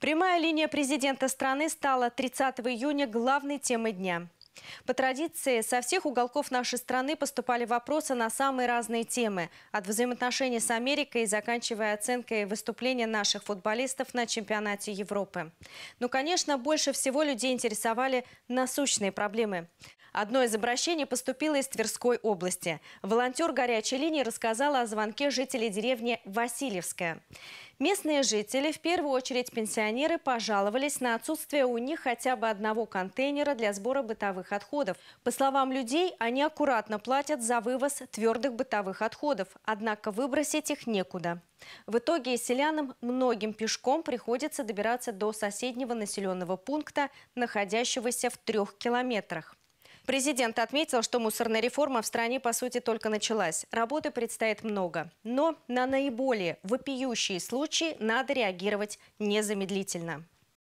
Прямая линия президента страны стала 30 июня главной темой дня. По традиции, со всех уголков нашей страны поступали вопросы на самые разные темы. От взаимоотношений с Америкой, заканчивая оценкой выступления наших футболистов на чемпионате Европы. Но, ну, конечно, больше всего людей интересовали насущные проблемы. Одно из обращений поступило из Тверской области. Волонтер горячей линии рассказала о звонке жителей деревни Васильевская. Местные жители, в первую очередь пенсионеры, пожаловались на отсутствие у них хотя бы одного контейнера для сбора бытовых отходов. По словам людей, они аккуратно платят за вывоз твердых бытовых отходов, однако выбросить их некуда. В итоге селянам многим пешком приходится добираться до соседнего населенного пункта, находящегося в трех километрах. Президент отметил, что мусорная реформа в стране, по сути, только началась. Работы предстоит много. Но на наиболее вопиющие случаи надо реагировать незамедлительно.